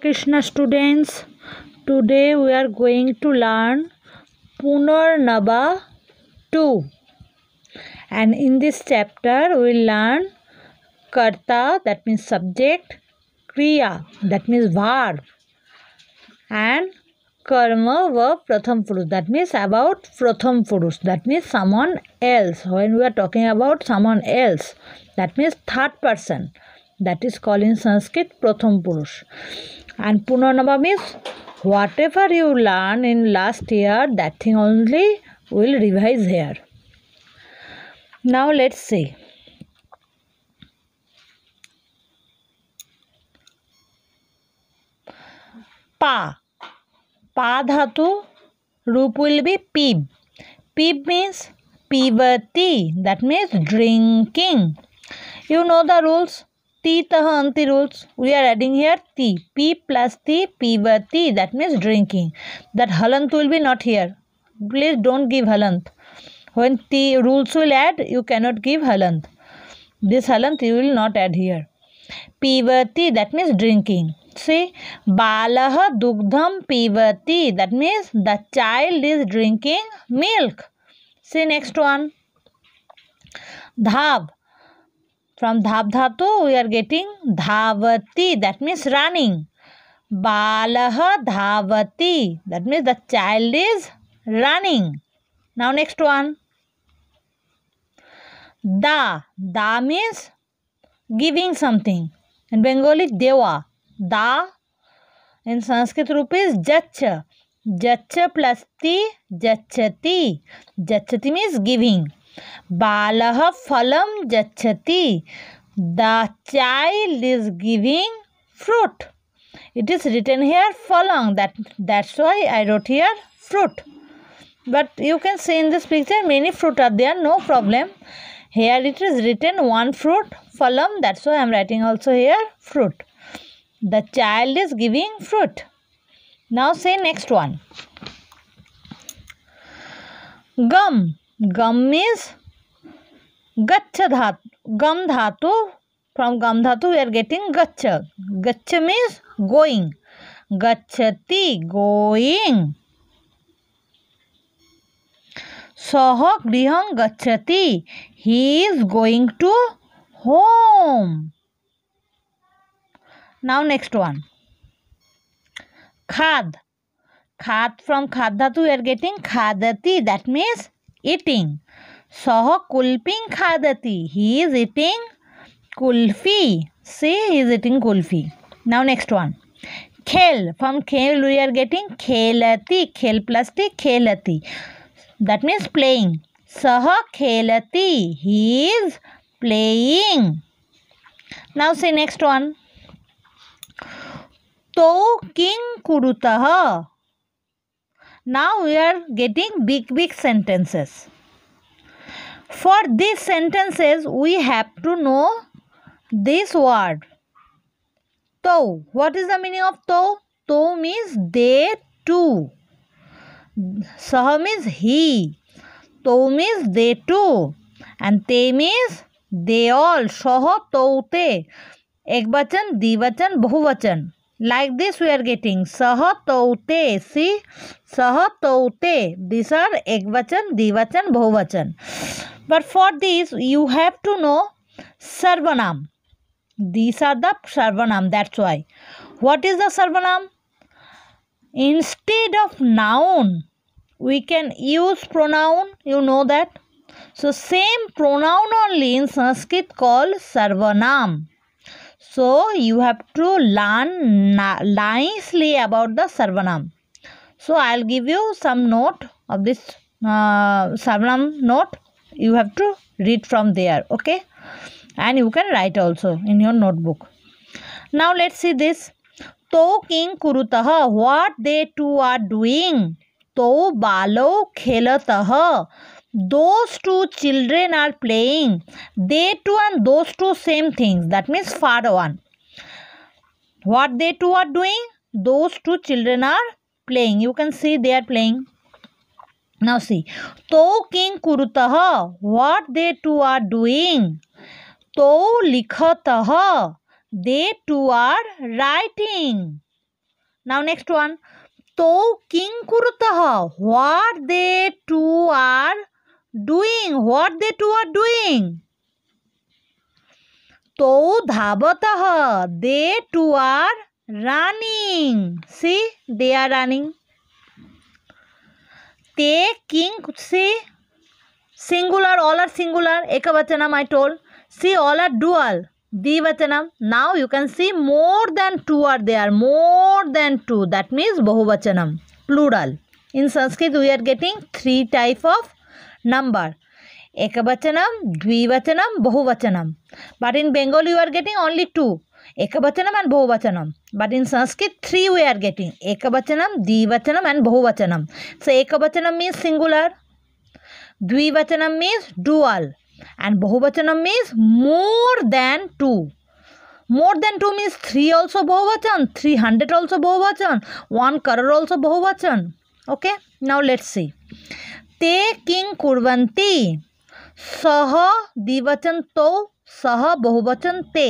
Krishna students today we are going to learn Punar Naba 2 and in this chapter we learn Karta that means subject Kriya that means verb and Karma verb Pratham Purush that means about Pratham Purush that means someone else when we are talking about someone else that means third person that is called in Sanskrit Pratham Purush. And Punarnava means whatever you learn in last year, that thing only will revise here. Now let's see. Pa. Pa dhatu roop will be pib. Pib means pivati. That means drinking. You know the rules. टी तह अंति rules we are adding here टी पी plus टी पी वर टी that means drinking that हलंत will be not here please don't give हलंत वेन टी rules will add you not give हलंत दिस हलंत you will not add here पीवती दैट मीन्स ड्रिंकिंग सी बाल दुग्धम पीवती that means the child is drinking milk see next one धाव from धाप धातु वी आर गेटिंग धावती दैट मीन्स रनिंग बाल धावती that means the child is running now next one द द means giving something in Bengali देवा द इन संस्कृत रूप इज जच्छ जच्छ प्लस ती जच्छती जच्छती मीन्स गिविंग बालः फलं गच्छति the child is giving fruit it is written here phalang that that's why i wrote here fruit but you can see in this picture many fruit are there no problem here it is written one fruit phalam that's why i'm writing also here fruit the child is giving fruit now say next one gum गम means गच्छ धातु गम धातु from गम धातु we are getting गच्छ गच्छ means going गच्छति going सह गृह गच्छति he is going to home now next one खाद खाद फ्रॉम खाद धातु वी आर गेटिंग खादती that means eating. Saw kulping khadati. He is eating kulfi. See, he is eating kulfi. Now next one. Khel. From khel we are getting khelati. Khel plus t khelati. That means playing. Saw khelati. He is playing. Now see next one. तो किं कुरुतः Now we are getting big big sentences. For these sentences we have to know this word. To. What is the meaning of to? To means they too. Sah means he. To means they too. And te means they all. Sah to te. एक वचन द्विवचन बहुवचन like this we are getting सह तौते सी सह तौते this are एक वचन द्विवचन बहुवचन but for this you have to know सर्वनाम दिस आर द सर्वनाम that's why what is the सर्वनाम instead of noun we can use pronoun you know that so same pronoun only in Sanskrit call सर्वनाम So you have to learn nicely about the Sarvanam. So I'll give you some note of this uh, Sarvanam note. You have to read from there. Okay. And you can write also in your notebook. Now let's see this. To king kurutah. What they two are doing. To बालो taha those two children are playing they two and those two same things that means far one what they two are doing those two children are playing you can see they are playing now see to king kurutah what they two are doing to likhatah they two are writing now next one to king kurutah what they two are doing what they two are doing to dhavatah they two are running see they are running te king see singular all are singular ekavachanam i told see all are dual divachanam now you can see more than two are there more than two that means bahuvachanam plural in sanskrit we are getting three type of number. Ekavatanam, Dvivatanam, Bahuvatanam. But in Bengali you are getting only two. Ekavatanam and Bahuvatanam. But in Sanskrit three we are getting. Ekavatanam, Dvivatanam and Bahuvatanam. So Ekavatanam means singular. Dvivatanam means dual. And Bahuvatanam means more than two. More than 2 means 3 also Bahuvachan, 300 also Bahuvachan, 1 crore also Bahuvachan. Okay, now let's see. ते किं कुर्वन्ति सः द्विवचन तो सह बहुवचन ते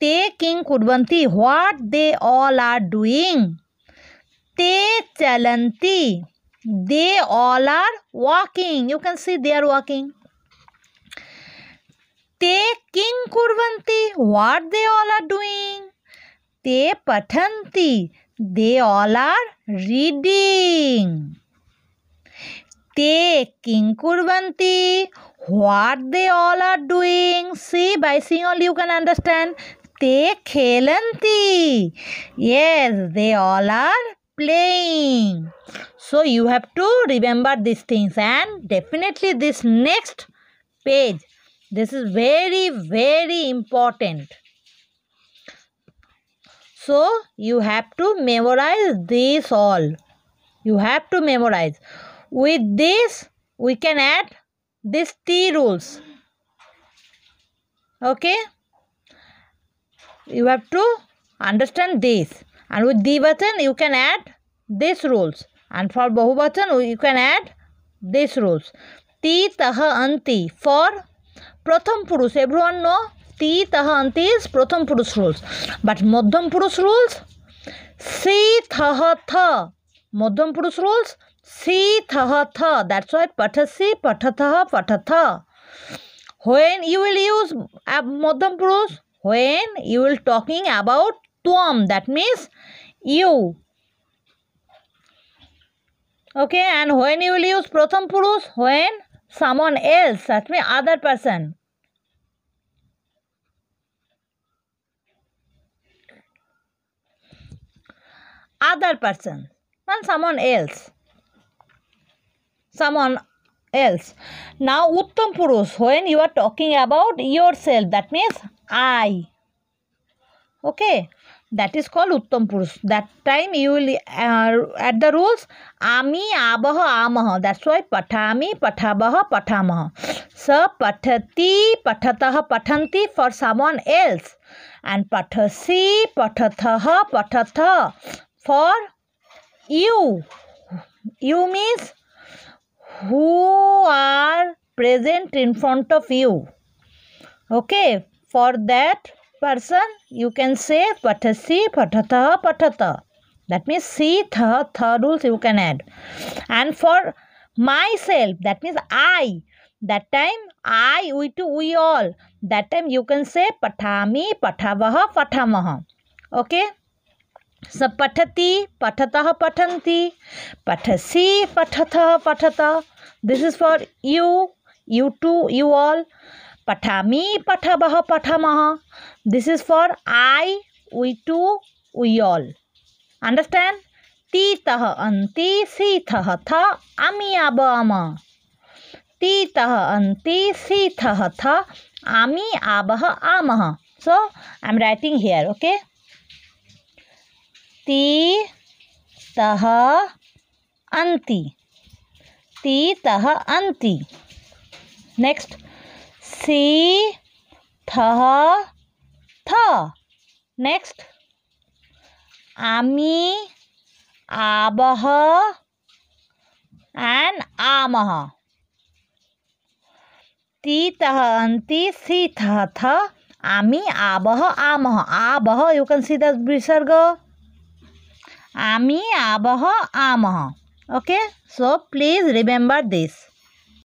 ते किं कुर्वन्ति what they all are doing ते चलन्ति they all are walking you can see they are walking ते किं कुर्वन्ति what they all are doing ते पठन्ति they all are reading they king kurvanti what they all are doing see by seeing all you can understand they khelanti yes they all are playing so you have to remember these things and definitely this next page this is very very important so you have to memorize this all you have to memorize with this, we can add these three rules. Okay? You have to understand this. And with button, you can add these rules. And for button, you can add these rules. Ti, Taha, Anti. For Pratham Purush, everyone know Ti, Taha, Anti is Pratham Purush rules. But Madhyam Purush rules, Si, Taha, Tha. Madhyam Purush rules, see थ थ that's why पठ सी पठ थ पठ थ होन you will use मध्यम पुरुष when you will talking about त्वम that means you okay and when you will use प्रथम पुरुष when someone else that mean other person other person मैं someone else someone else. Now, Uttam Purush, when you are talking about yourself, that means I. Okay, that is called Uttam Purush. That time you will uh, add the rules Ami, abha Amaha. That's why Patami, patabha Patamaha. So, Patati, Patataha, Patanti for someone else. And Patasi, Patataha, Patata for you. You means who are present in front of you. Okay, for that person you can say patasi patata patata. That means see tha tha rules you can add. And for myself, that means I. That time I, we two, we all. That time you can say patami patavaha patamaha. Okay. स पठति पठत पठती पठसी पठत पठत this is for you you two you all पठा पठवः पठामः this is for I we two we all understand अंति सी थह थ ती तह अंति सी थह थ आमी आबः आम so I am writing here okay ती तह अंति ती तह अंति नेक्स्ट सी थह थ नेक्स्ट आमी आबह एंड आमह ती तह अंति सी थह थ आमी आबह आमह आबह यू कैन सी द विसर्ग আমি আবহ আমহ okay so please remember this